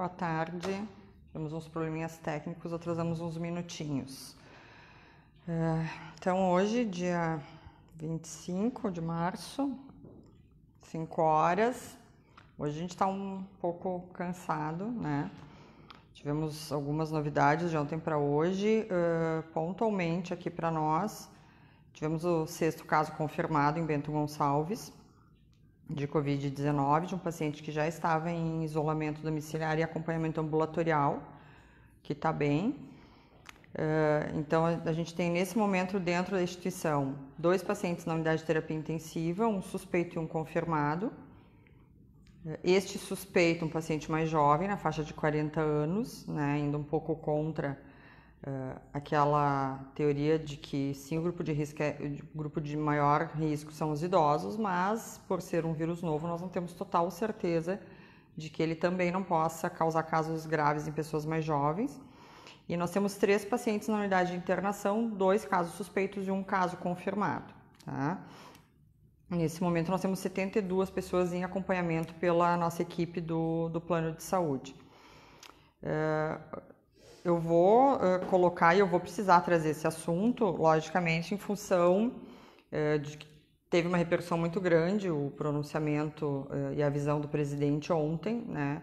Boa tarde. Temos uns probleminhas técnicos, atrasamos uns minutinhos. É, então, hoje, dia 25 de março, 5 horas. Hoje a gente está um pouco cansado, né? Tivemos algumas novidades de ontem para hoje, é, pontualmente aqui para nós. Tivemos o sexto caso confirmado em Bento Gonçalves de Covid-19 de um paciente que já estava em isolamento domiciliar e acompanhamento ambulatorial, que está bem. Ah, então, a gente tem nesse momento, dentro da instituição, dois pacientes na unidade de terapia intensiva, um suspeito e um confirmado. Ah, este suspeito, um paciente mais jovem, na faixa de 40 anos, né, indo um pouco contra uh, aquela teoria de que sim, o grupo de risco é, o grupo de maior risco são os idosos, mas por ser um vírus novo, nós não temos total certeza de que ele também não possa causar casos graves em pessoas mais jovens. E nós temos três pacientes na unidade de internação, dois casos suspeitos e um caso confirmado. Tá? Nesse momento, nós temos 72 pessoas em acompanhamento pela nossa equipe do, do plano de saúde. Ah, eu vou uh, colocar e eu vou precisar trazer esse assunto, logicamente, em função uh, de que teve uma repercussão muito grande o pronunciamento uh, e a visão do presidente ontem, né?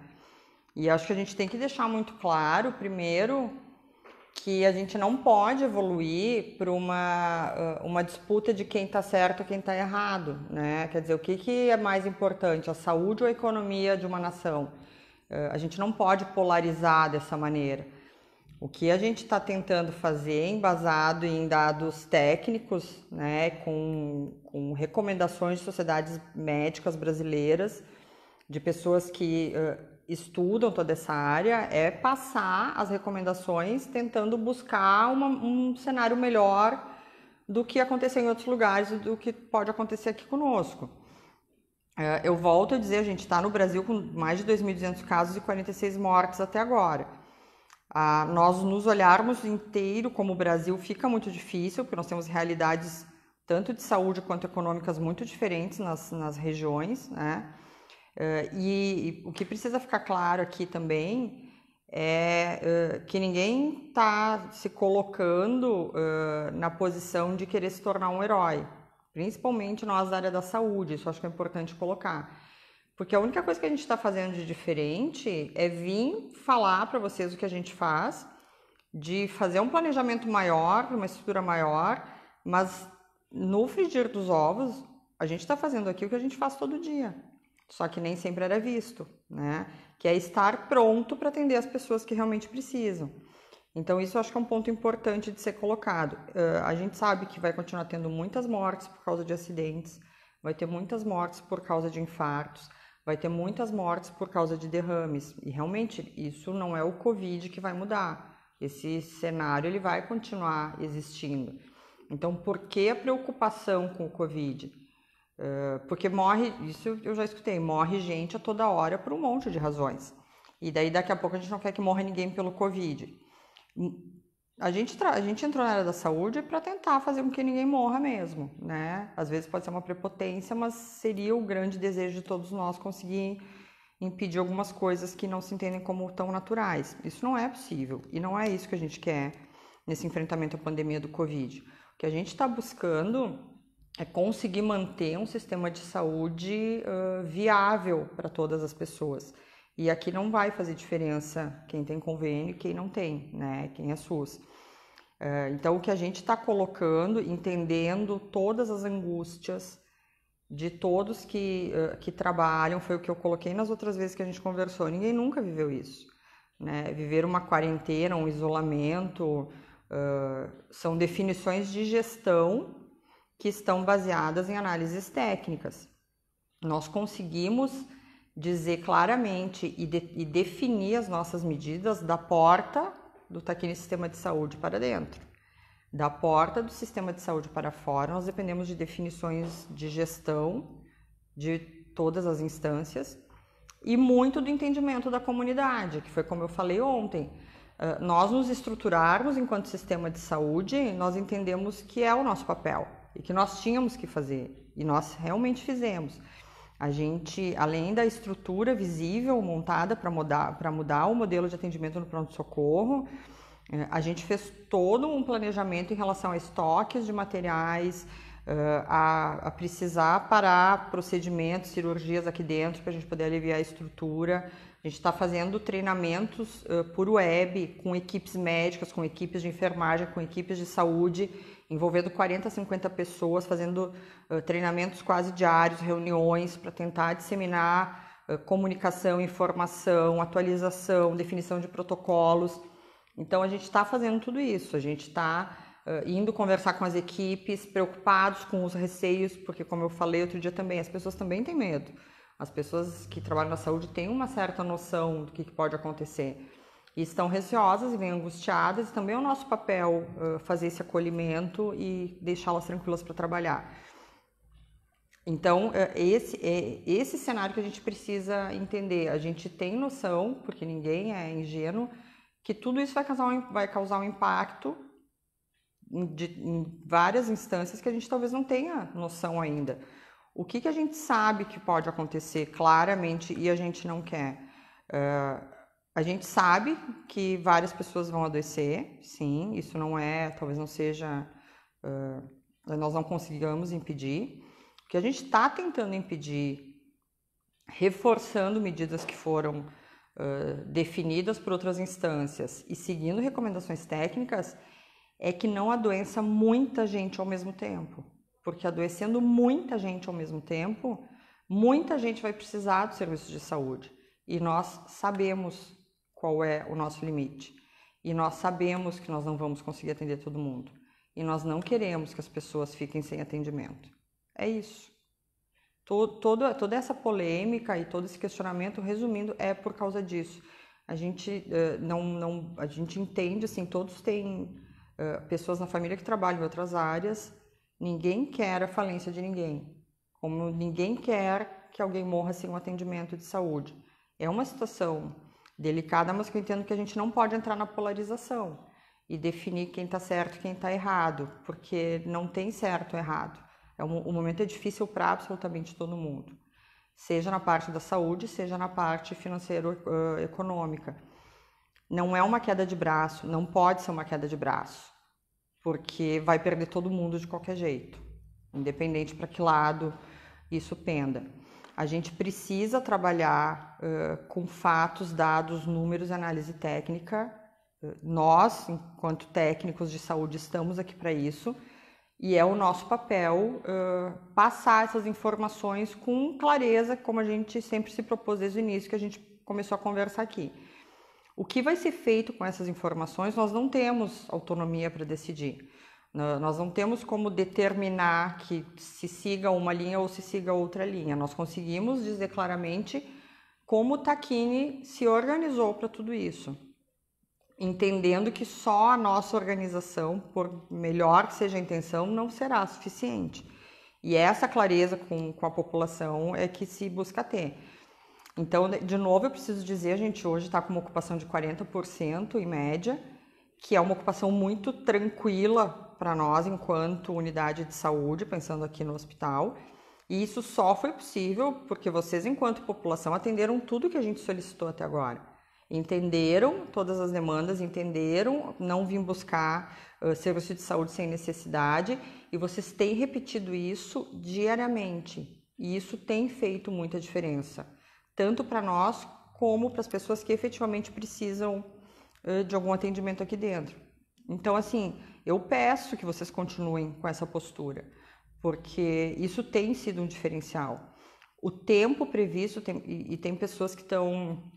E acho que a gente tem que deixar muito claro, primeiro, que a gente não pode evoluir para uma, uma disputa de quem está certo e quem está errado, né? Quer dizer, o que, que é mais importante, a saúde ou a economia de uma nação? A gente não pode polarizar dessa maneira. O que a gente está tentando fazer, é embasado em dados técnicos, né, com, com recomendações de sociedades médicas brasileiras, de pessoas que uh, estudam toda essa área, é passar as recomendações tentando buscar uma, um cenário melhor do que aconteceu em outros lugares e do que pode acontecer aqui conosco. Eu volto a dizer, a gente está no Brasil com mais de 2.200 casos e 46 mortes até agora. Ah, nós nos olharmos inteiro como o Brasil fica muito difícil, porque nós temos realidades tanto de saúde quanto econômicas muito diferentes nas, nas regiões, né? Uh, eh, e, e, o que precisa ficar claro aqui também é uh, que ninguém está se colocando uh, na posição de querer se tornar um herói, principalmente nós da área da saúde, isso acho que é importante colocar. Porque a única coisa que a gente está fazendo de diferente é vir falar para vocês o que a gente faz, de fazer um planejamento maior, uma estrutura maior, mas no frigir dos ovos, a gente está fazendo aqui o que a gente faz todo dia, só que nem sempre era visto, né? Que é estar pronto para atender as pessoas que realmente precisam. Então, isso eu acho que é um ponto importante de ser colocado. Uh, a gente sabe que vai continuar tendo muitas mortes por causa de acidentes, vai ter muitas mortes por causa de infartos, vai ter muitas mortes por causa de derrames. E realmente isso não é o Covid que vai mudar. Esse cenário ele vai continuar existindo. Então, por que a preocupação com o Covid? Eh, porque morre, isso eu já escutei, morre gente a toda hora por um monte de razões. E daí daqui a pouco a gente não quer que morra ninguém pelo Covid a gente, a gente entrou na área da saúde para tentar fazer com que ninguém morra mesmo, né? Às vezes pode ser uma prepotência, mas seria o grande desejo de todos nós conseguir impedir algumas coisas que não se entendem como tão naturais. Isso não é possível e não é isso que a gente quer nesse enfrentamento à pandemia do Covid. O que a gente está buscando é conseguir manter um sistema de saúde uh, viável para todas as pessoas. E aqui não vai fazer diferença quem tem convênio e quem não tem, né? Quem é SUS. Eh, então, o que a gente está colocando, entendendo todas as angústias de todos que, eh, que trabalham, foi o que eu coloquei nas outras vezes que a gente conversou. Ninguém nunca viveu isso. Né? Viver uma quarentena, um isolamento, eh, são definições de gestão que estão baseadas em análises técnicas. Nós conseguimos dizer claramente e, de, e definir as nossas medidas da porta do taquini sistema de saúde para dentro. Da porta do sistema de saúde para fora, nós dependemos de definições de gestão de todas as instâncias e muito do entendimento da comunidade, que foi como eu falei ontem. Ah, nós nos estruturarmos enquanto sistema de saúde, nós entendemos que é o nosso papel e que nós tínhamos que fazer, e nós realmente fizemos. A gente, além da estrutura visível montada para mudar, mudar o modelo de atendimento no pronto-socorro, eh, a gente fez todo um planejamento em relação a estoques de materiais, eh, a, a precisar parar procedimentos, cirurgias aqui dentro para a gente poder aliviar a estrutura. A gente está fazendo treinamentos eh, por web com equipes médicas, com equipes de enfermagem, com equipes de saúde envolvendo 40, 50 pessoas, fazendo uh, treinamentos quase diários, reuniões para tentar disseminar uh, comunicação, informação, atualização, definição de protocolos. Então a gente está fazendo tudo isso, a gente está uh, indo conversar com as equipes, preocupados com os receios, porque como eu falei outro dia também, as pessoas também têm medo. As pessoas que trabalham na saúde têm uma certa noção do que, que pode acontecer e estão receosas e vêm angustiadas, e também é o nosso papel uh, fazer esse acolhimento e deixá-las tranquilas para trabalhar. Então, esse é esse cenário que a gente precisa entender. A gente tem noção, porque ninguém é ingênuo, que tudo isso vai causar um, vai causar um impacto de, em várias instâncias que a gente talvez não tenha noção ainda. O que, que a gente sabe que pode acontecer claramente e a gente não quer? A gente sabe que várias pessoas vão adoecer, sim, isso não é, talvez não seja, uh, nós não consigamos impedir. O que a gente está tentando impedir, reforçando medidas que foram uh, definidas por outras instâncias e seguindo recomendações técnicas, é que não adoeça muita gente ao mesmo tempo. Porque adoecendo muita gente ao mesmo tempo, muita gente vai precisar do serviço de saúde. E nós sabemos qual é o nosso limite. E nós sabemos que nós não vamos conseguir atender todo mundo. E nós não queremos que as pessoas fiquem sem atendimento. É isso. Todo, toda, toda essa polêmica e todo esse questionamento, resumindo, é por causa disso. A gente uh, não, não, a gente entende assim, todos têm uh, pessoas na família que trabalham em outras áreas. Ninguém quer a falência de ninguém. Como ninguém quer que alguém morra sem um atendimento de saúde. É uma situação delicada, mas que eu entendo que a gente não pode entrar na polarização e definir quem está certo e quem está errado, porque não tem certo ou errado. É um, o momento é difícil para absolutamente todo mundo, seja na parte da saúde, seja na parte financeira uh, econômica. Não é uma queda de braço, não pode ser uma queda de braço, porque vai perder todo mundo de qualquer jeito, independente para que lado isso penda. A gente precisa trabalhar uh, com fatos, dados, números, análise técnica. Nós, enquanto técnicos de saúde, estamos aqui para isso. E é o nosso papel uh, passar essas informações com clareza, como a gente sempre se propôs desde o início que a gente começou a conversar aqui. O que vai ser feito com essas informações, nós não temos autonomia para decidir. Né, nós não temos como determinar que se siga uma linha ou se siga outra linha. Nós conseguimos dizer claramente como o Taquini se organizou para tudo isso, entendendo que só a nossa organização, por melhor que seja a intenção, não será suficiente. E essa clareza com, com a população é que se busca ter. Então, de novo, eu preciso dizer, a gente hoje está com uma ocupação de 40% em média, que é uma ocupação muito tranquila para nós enquanto unidade de saúde, pensando aqui no hospital. E isso só foi possível porque vocês, enquanto população, atenderam tudo que a gente solicitou até agora. Entenderam todas as demandas, entenderam, não vim buscar uh, serviço de saúde sem necessidade e vocês têm repetido isso diariamente. E isso tem feito muita diferença, tanto para nós como para as pessoas que efetivamente precisam uh, de algum atendimento aqui dentro. Então, assim, eu peço que vocês continuem com essa postura, porque isso tem sido um diferencial. O tempo previsto, tem, e, e tem pessoas que estão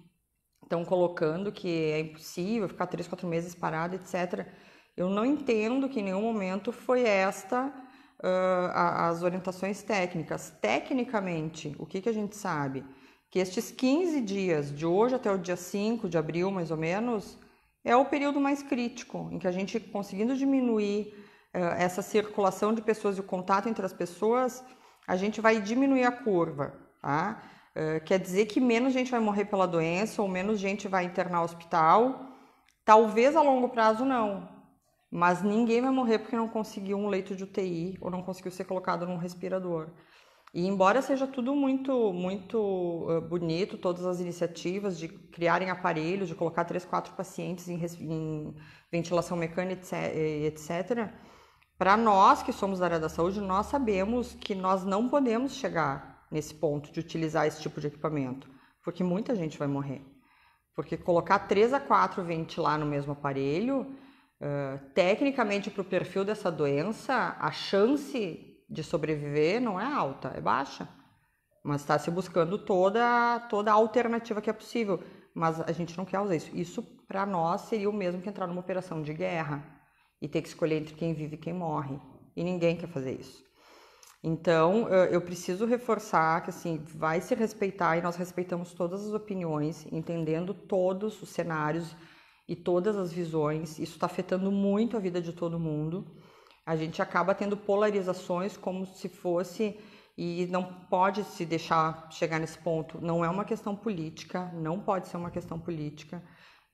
estão colocando que é impossível ficar três, quatro meses parado, etc. Eu não entendo que em nenhum momento foi esta uh, as orientações técnicas. Tecnicamente, o que, que a gente sabe? Que estes 15 dias, de hoje até o dia 5 de abril, mais ou menos, é o período mais crítico, em que a gente conseguindo diminuir uh, essa circulação de pessoas e o contato entre as pessoas, a gente vai diminuir a curva, tá? Uh, quer dizer que menos gente vai morrer pela doença ou menos gente vai internar no hospital. Talvez a longo prazo não, mas ninguém vai morrer porque não conseguiu um leito de UTI ou não conseguiu ser colocado num respirador. E embora seja tudo muito muito bonito, todas as iniciativas de criarem aparelhos, de colocar três, quatro pacientes em, em ventilação mecânica, etc., para eh, nós que somos da área da saúde, nós sabemos que nós não podemos chegar nesse ponto de utilizar esse tipo de equipamento, porque muita gente vai morrer. Porque colocar três a quatro ventilar no mesmo aparelho, uh, tecnicamente para o perfil dessa doença, a chance de sobreviver não é alta, é baixa. Mas está se buscando toda, toda a alternativa que é possível. Mas a gente não quer usar isso. Isso, para nós, seria o mesmo que entrar numa operação de guerra e ter que escolher entre quem vive e quem morre. E ninguém quer fazer isso. Então, eu preciso reforçar que assim, vai se respeitar e nós respeitamos todas as opiniões, entendendo todos os cenários e todas as visões. Isso está afetando muito a vida de todo mundo. A gente acaba tendo polarizações como se fosse e não pode se deixar chegar nesse ponto. Não é uma questão política, não pode ser uma questão política.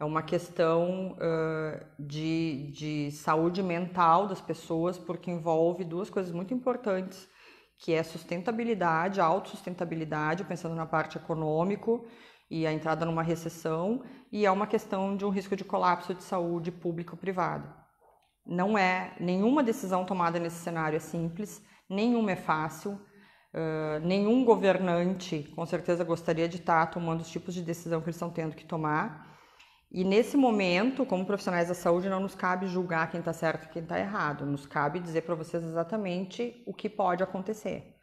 É uma questão uh, de, de saúde mental das pessoas, porque envolve duas coisas muito importantes, que é sustentabilidade, autossustentabilidade, pensando na parte econômico e a entrada numa recessão, e é uma questão de um risco de colapso de saúde público-privado. Não é nenhuma decisão tomada nesse cenário é simples, nenhuma é fácil. Uh, nenhum governante, com certeza, gostaria de estar tomando os tipos de decisão que eles estão tendo que tomar. E nesse momento, como profissionais da saúde, não nos cabe julgar quem está certo e quem está errado. Nos cabe dizer para vocês exatamente o que pode acontecer.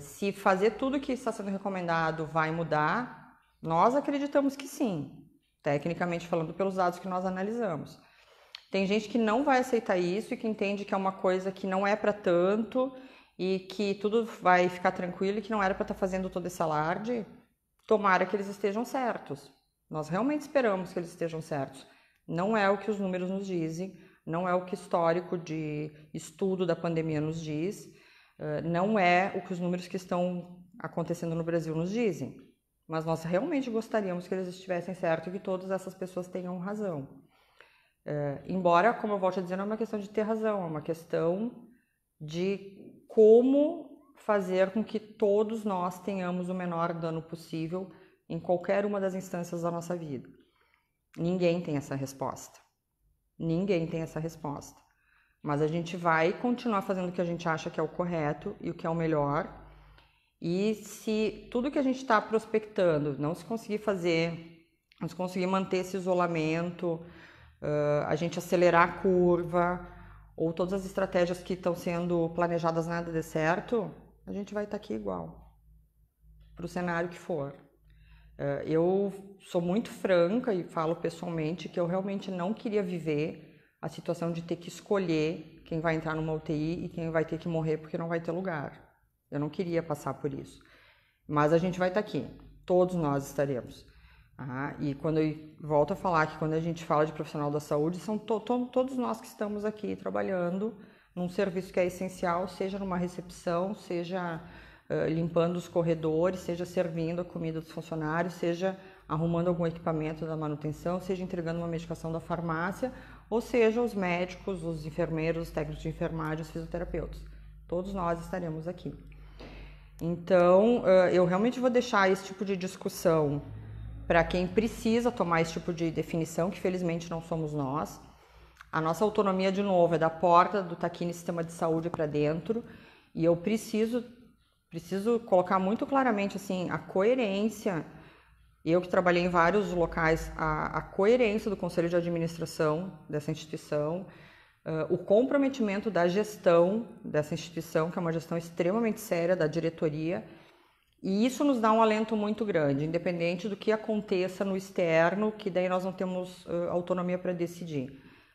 se fazer tudo o que está sendo recomendado vai mudar, nós acreditamos que sim, tecnicamente falando, pelos dados que nós analisamos. Tem gente que não vai aceitar isso e que entende que é uma coisa que não é para tanto e que tudo vai ficar tranquilo e que não era para estar tá fazendo todo esse alarde. Tomara que eles estejam certos. Nós realmente esperamos que eles estejam certos. Não é o que os números nos dizem, não é o que histórico de estudo da pandemia nos diz, eh, não é o que os números que estão acontecendo no Brasil nos dizem. Mas nós realmente gostaríamos que eles estivessem certos e que todas essas pessoas tenham razão. É, embora, como eu volto a dizer, não é uma questão de ter razão, é uma questão de como fazer com que todos nós tenhamos o menor dano possível em qualquer uma das instâncias da nossa vida. Ninguém tem essa resposta. Ninguém tem essa resposta. Mas a gente vai continuar fazendo o que a gente acha que é o correto e o que é o melhor. E se tudo que a gente está prospectando não se conseguir fazer, não se conseguir manter esse isolamento, uh, a gente acelerar a curva, ou todas as estratégias que estão sendo planejadas nada dê certo, a gente vai estar tá aqui igual, para o cenário que for. Uh, eu sou muito franca e falo pessoalmente que eu realmente não queria viver a situação de ter que escolher quem vai entrar numa UTI e quem vai ter que morrer porque não vai ter lugar. Eu não queria passar por isso. Mas a gente vai estar tá aqui, todos nós estaremos. Ah, e quando eu volto a falar que quando a gente fala de profissional da saúde, são to, to, todos nós que estamos aqui trabalhando num serviço que é essencial, seja numa recepção, seja uh, limpando os corredores, seja servindo a comida dos funcionários, seja arrumando algum equipamento da manutenção, seja entregando uma medicação da farmácia, ou seja, os médicos, os enfermeiros, os técnicos de enfermagem, os fisioterapeutas. Todos nós estaremos aqui. Então, eu realmente vou deixar esse tipo de discussão para quem precisa tomar esse tipo de definição, que felizmente não somos nós. A nossa autonomia, de novo, é da porta do taquini sistema de saúde para dentro, e eu preciso preciso colocar muito claramente assim a coerência. Eu que trabalhei em vários locais, a, a coerência do conselho de administração dessa instituição, uh, o comprometimento da gestão dessa instituição, que é uma gestão extremamente séria da diretoria, e isso nos dá um alento muito grande, independente do que aconteça no externo, que daí nós não temos uh, autonomia para decidir.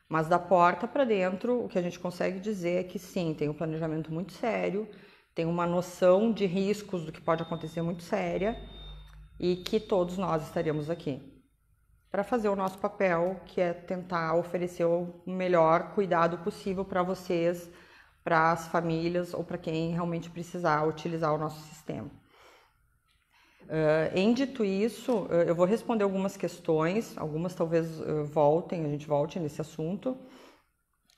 Mas da porta para dentro, o que a gente consegue dizer é que sim, tem um planejamento muito sério, tem uma noção de riscos do que pode acontecer muito séria e que todos nós estaremos aqui para fazer o nosso papel, que é tentar oferecer o melhor cuidado possível para vocês, para as famílias ou para quem realmente precisar utilizar o nosso sistema. Uh, em dito isso, eh, eu vou responder algumas questões, algumas talvez uh, voltem, a gente volte nesse assunto,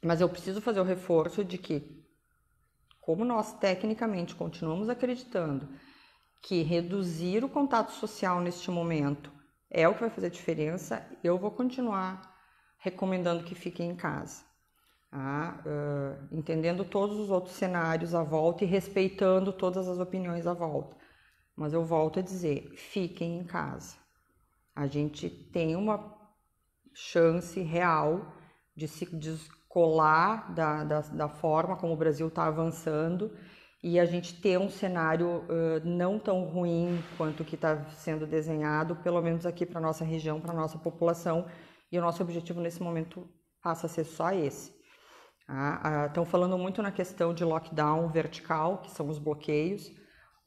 mas eu preciso fazer o reforço de que, como nós tecnicamente continuamos acreditando que reduzir o contato social neste momento é o que vai fazer diferença, eu vou continuar recomendando que fiquem em casa. Tá? Uh, entendendo todos os outros cenários à volta e respeitando todas as opiniões à volta. Mas eu volto a dizer: fiquem em casa. A gente tem uma chance real de se descolar da, da, da forma como o Brasil está avançando e a gente ter um cenário uh, não tão ruim quanto o que está sendo desenhado, pelo menos aqui para nossa região, para nossa população. E o nosso objetivo nesse momento passa a ser só esse. Estão tá? ah, ah, falando muito na questão de lockdown vertical, que são os bloqueios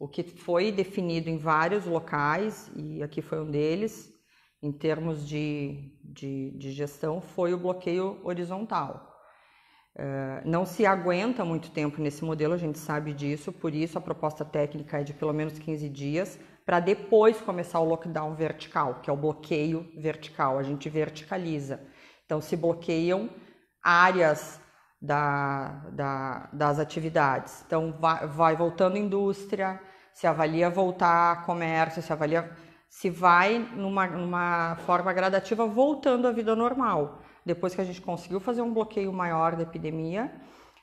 o que foi definido em vários locais, e aqui foi um deles, em termos de, de, de gestão, foi o bloqueio horizontal. Uh, não se aguenta muito tempo nesse modelo, a gente sabe disso, por isso a proposta técnica é de pelo menos 15 dias, para depois começar o lockdown vertical, que é o bloqueio vertical, a gente verticaliza. Então, se bloqueiam áreas da, da, das atividades. Então, vai, vai voltando indústria, se avalia voltar a comércio, se avalia se vai numa, numa forma gradativa voltando à vida normal. Depois que a gente conseguiu fazer um bloqueio maior da epidemia,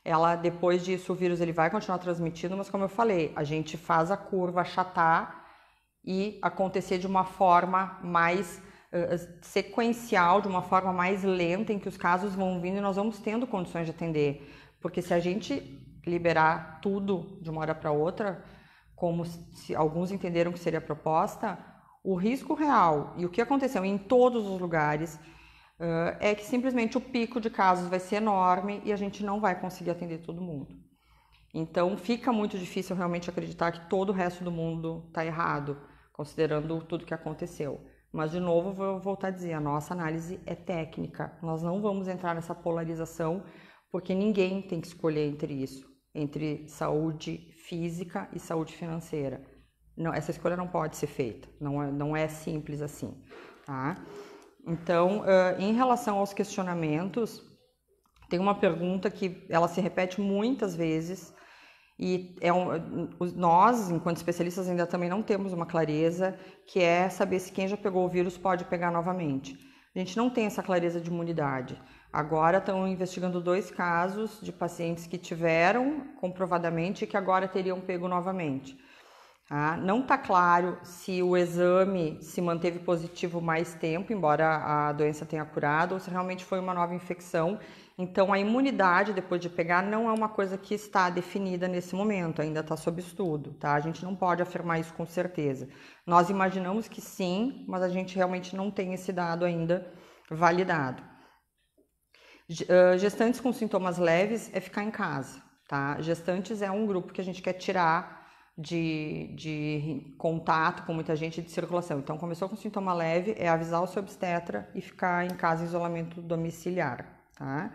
ela depois disso o vírus ele vai continuar transmitindo, mas como eu falei, a gente faz a curva achatar e acontecer de uma forma mais eh, eh, sequencial, de uma forma mais lenta, em que os casos vão vindo e nós vamos tendo condições de atender. Porque se a gente liberar tudo de uma hora para outra, como se alguns entenderam que seria a proposta, o risco real e o que aconteceu em todos os lugares Uh, é que simplesmente o pico de casos vai ser enorme e a gente não vai conseguir atender todo mundo. Então fica muito difícil realmente acreditar que todo o resto do mundo está errado, considerando tudo que aconteceu. Mas, de novo, vou voltar a dizer: a nossa análise é técnica. Nós não vamos entrar nessa polarização, porque ninguém tem que escolher entre isso entre saúde física e saúde financeira. Não, essa escolha não pode ser feita, não é, não é simples assim, tá? Então, uh, em relação aos questionamentos, tem uma pergunta que ela se repete muitas vezes e é um, nós, enquanto especialistas, ainda também não temos uma clareza, que é saber se quem já pegou o vírus pode pegar novamente. A gente não tem essa clareza de imunidade. Agora estão investigando dois casos de pacientes que tiveram comprovadamente e que agora teriam pego novamente. Ah, não está claro se o exame se manteve positivo mais tempo, embora a doença tenha curado, ou se realmente foi uma nova infecção então, a imunidade depois de pegar não é uma coisa que está definida nesse momento, ainda está sob estudo, tá? A gente não pode afirmar isso com certeza. Nós imaginamos que sim, mas a gente realmente não tem esse dado ainda validado. Gestantes com sintomas leves é ficar em casa, tá? Gestantes é um grupo que a gente quer tirar de, de, contato com muita gente de circulação. Então, começou com sintoma leve, é avisar o seu obstetra e ficar em casa em isolamento domiciliar, tá?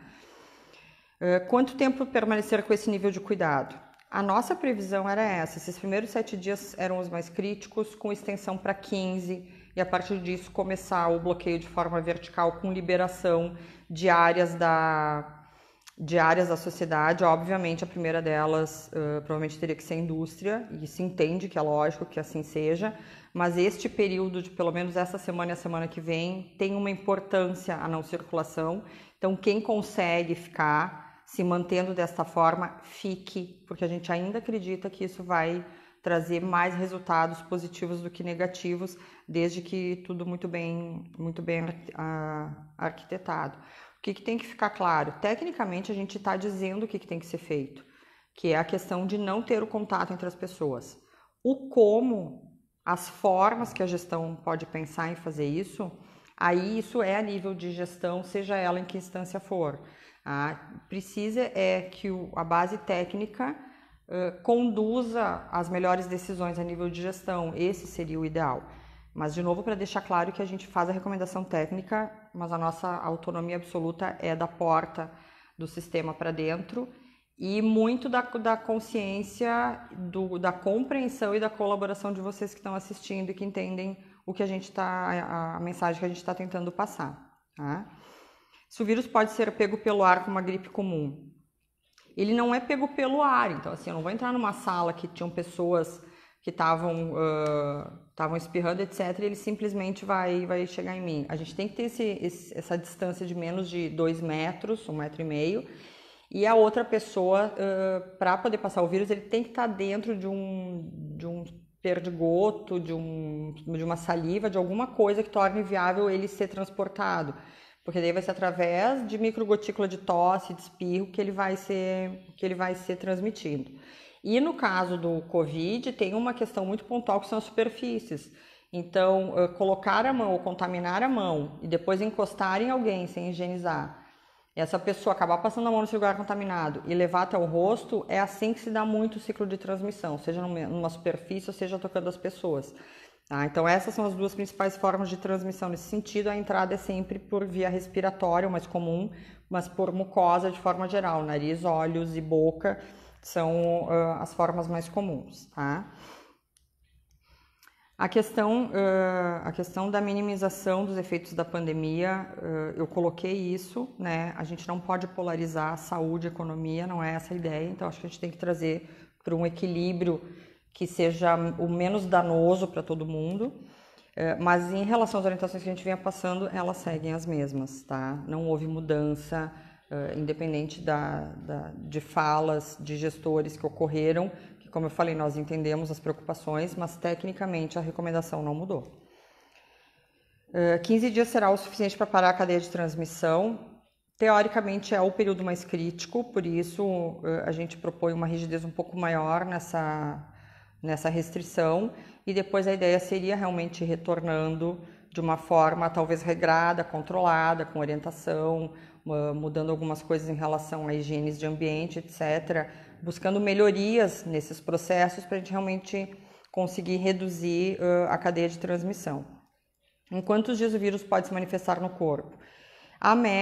Eh, quanto tempo permanecer com esse nível de cuidado? A nossa previsão era essa: esses primeiros sete dias eram os mais críticos, com extensão para 15, e a partir disso começar o bloqueio de forma vertical, com liberação de áreas da, de áreas da sociedade, obviamente a primeira delas uh, provavelmente teria que ser a indústria, e se entende que é lógico que assim seja, mas este período de pelo menos essa semana e a semana que vem tem uma importância a não circulação, então quem consegue ficar se mantendo desta forma, fique, porque a gente ainda acredita que isso vai trazer mais resultados positivos do que negativos, desde que tudo muito bem, muito bem arquitetado. O que, que tem que ficar claro? Tecnicamente, a gente está dizendo o que, que tem que ser feito, que é a questão de não ter o contato entre as pessoas. O como, as formas que a gestão pode pensar em fazer isso, aí isso é a nível de gestão, seja ela em que instância for precisa é que o, a base técnica uh, conduza as melhores decisões a nível de gestão, esse seria o ideal. Mas, de novo, para deixar claro que a gente faz a recomendação técnica, mas a nossa autonomia absoluta é da porta do sistema para dentro e muito da, da consciência, do, da compreensão e da colaboração de vocês que estão assistindo e que entendem o que a gente está, a, a mensagem que a gente está tentando passar. Tá? se o vírus pode ser pego pelo ar com uma gripe comum. Ele não é pego pelo ar, então assim, eu não vou entrar numa sala que tinham pessoas que estavam estavam uh, espirrando, etc. E ele simplesmente vai vai chegar em mim. A gente tem que ter esse, esse, essa distância de menos de dois metros, um metro e meio, e a outra pessoa uh, para poder passar o vírus ele tem que estar tá dentro de um de um perdigoto, de um de uma saliva, de alguma coisa que torne viável ele ser transportado. Porque daí vai ser através de microgotícula de tosse, de espirro, que ele vai ser, que ele vai ser transmitido. E no caso do Covid, tem uma questão muito pontual que são as superfícies. Então, eh, colocar a mão ou contaminar a mão e depois encostar em alguém sem higienizar, essa pessoa acabar passando a mão no lugar contaminado e levar até o rosto, é assim que se dá muito o ciclo de transmissão, seja numa superfície, ou seja tocando as pessoas. Tá? Então, essas são as duas principais formas de transmissão nesse sentido. A entrada é sempre por via respiratória, o mais comum, mas por mucosa de forma geral. Nariz, olhos e boca são uh, as formas mais comuns. Tá? A questão, uh, a questão da minimização dos efeitos da pandemia, uh, eu coloquei isso, né? A gente não pode polarizar saúde e economia, não é essa a ideia, então acho que a gente tem que trazer para um equilíbrio que seja o menos danoso para todo mundo. Eh, mas em relação às orientações que a gente vinha passando, elas seguem as mesmas, tá? Não houve mudança, eh, independente da, da, de falas de gestores que ocorreram, que, como eu falei, nós entendemos as preocupações, mas tecnicamente a recomendação não mudou. 15 eh, dias será o suficiente para parar a cadeia de transmissão, Teoricamente é o período mais crítico, por isso a gente propõe uma rigidez um pouco maior nessa nessa restrição e depois a ideia seria realmente retornando de uma forma talvez regrada, controlada, com orientação, mudando algumas coisas em relação à higiene de ambiente, etc., buscando melhorias nesses processos para a gente realmente conseguir reduzir a cadeia de transmissão. Em quantos dias o vírus pode se manifestar no corpo?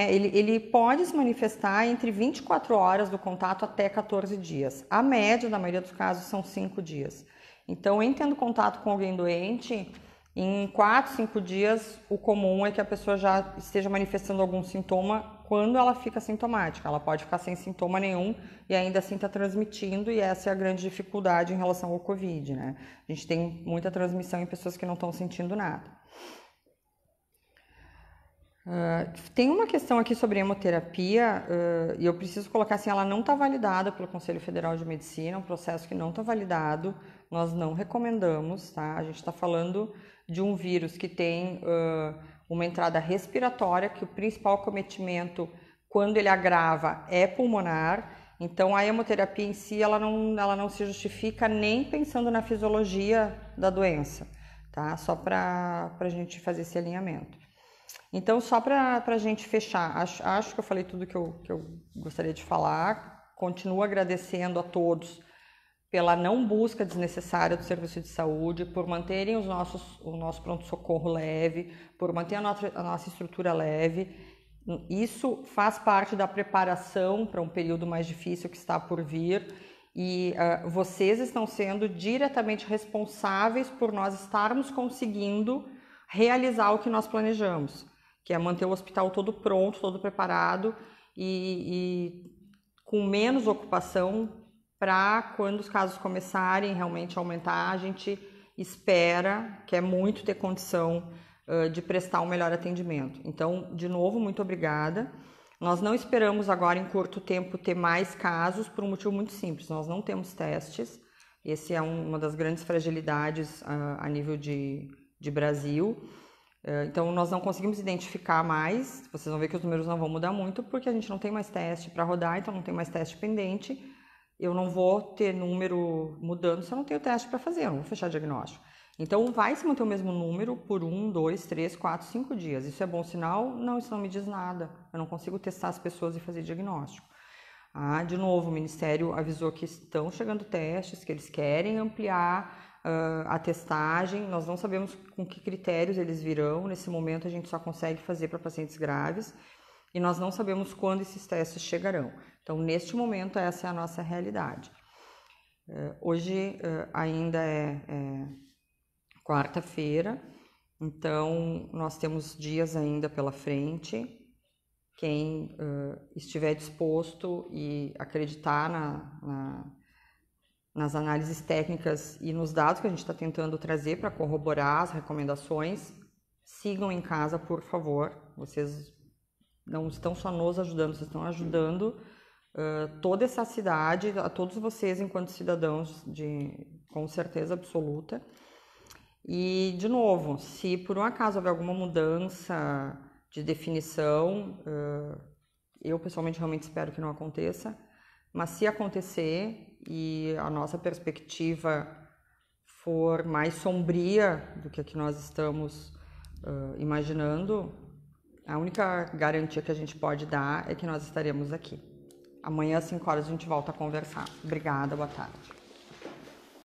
ele, ele pode se manifestar entre 24 horas do contato até 14 dias. A média, na maioria dos casos, são 5 dias. Então, em tendo contato com alguém doente, em 4, 5 dias, o comum é que a pessoa já esteja manifestando algum sintoma quando ela fica sintomática. Ela pode ficar sem sintoma nenhum e ainda assim está transmitindo, e essa é a grande dificuldade em relação ao Covid, né? A gente tem muita transmissão em pessoas que não estão sentindo nada. Uh, tem uma questão aqui sobre hemoterapia, uh, e eu preciso colocar assim: ela não está validada pelo Conselho Federal de Medicina, é um processo que não está validado, nós não recomendamos, tá? A gente está falando de um vírus que tem uh, uma entrada respiratória, que o principal cometimento, quando ele agrava, é pulmonar. Então, a hemoterapia em si, ela não, ela não se justifica nem pensando na fisiologia da doença, tá? Só para a gente fazer esse alinhamento. Então, só para a gente fechar, acho, acho, que eu falei tudo que eu, que eu gostaria de falar. Continuo agradecendo a todos pela não busca desnecessária do serviço de saúde, por manterem os nossos, o nosso pronto-socorro leve, por manter a nossa, a nossa estrutura leve. Isso faz parte da preparação para um período mais difícil que está por vir e uh, vocês estão sendo diretamente responsáveis por nós estarmos conseguindo realizar o que nós planejamos que é manter o hospital todo pronto, todo preparado e, e com menos ocupação para quando os casos começarem realmente a aumentar, a gente espera, quer é muito ter condição uh, de prestar um melhor atendimento. Então, de novo, muito obrigada. Nós não esperamos agora em curto tempo ter mais casos por um motivo muito simples. Nós não temos testes. Esse é um, uma das grandes fragilidades uh, a nível de, de Brasil. É, então, nós não conseguimos identificar mais. Vocês vão ver que os números não vão mudar muito, porque a gente não tem mais teste para rodar, então não tem mais teste pendente. Eu não vou ter número mudando se eu não tenho teste para fazer, eu não vou fechar diagnóstico. Então, vai se manter o mesmo número por um, dois, três, quatro, cinco dias. Isso é bom sinal? Não, isso não me diz nada. Eu não consigo testar as pessoas e fazer diagnóstico. Ah, de novo, o Ministério avisou que estão chegando testes, que eles querem ampliar uh, a testagem. Nós não sabemos com que critérios eles virão. Nesse momento, a gente só consegue fazer para pacientes graves e nós não sabemos quando esses testes chegarão. Então, neste momento, essa é a nossa realidade. Uh, hoje uh, ainda é, é quarta-feira, então nós temos dias ainda pela frente. Quem uh, estiver disposto e acreditar na, na nas análises técnicas e nos dados que a gente está tentando trazer para corroborar as recomendações, sigam em casa, por favor. Vocês não estão só nos ajudando, vocês estão ajudando uh, toda essa cidade, a todos vocês enquanto cidadãos, de, com certeza absoluta. E, de novo, se por um acaso houver alguma mudança de definição, uh, eu pessoalmente realmente espero que não aconteça, mas se acontecer, e a nossa perspectiva for mais sombria do que a que nós estamos uh, imaginando, a única garantia que a gente pode dar é que nós estaremos aqui. Amanhã, às 5 horas, a gente volta a conversar. Obrigada, boa tarde.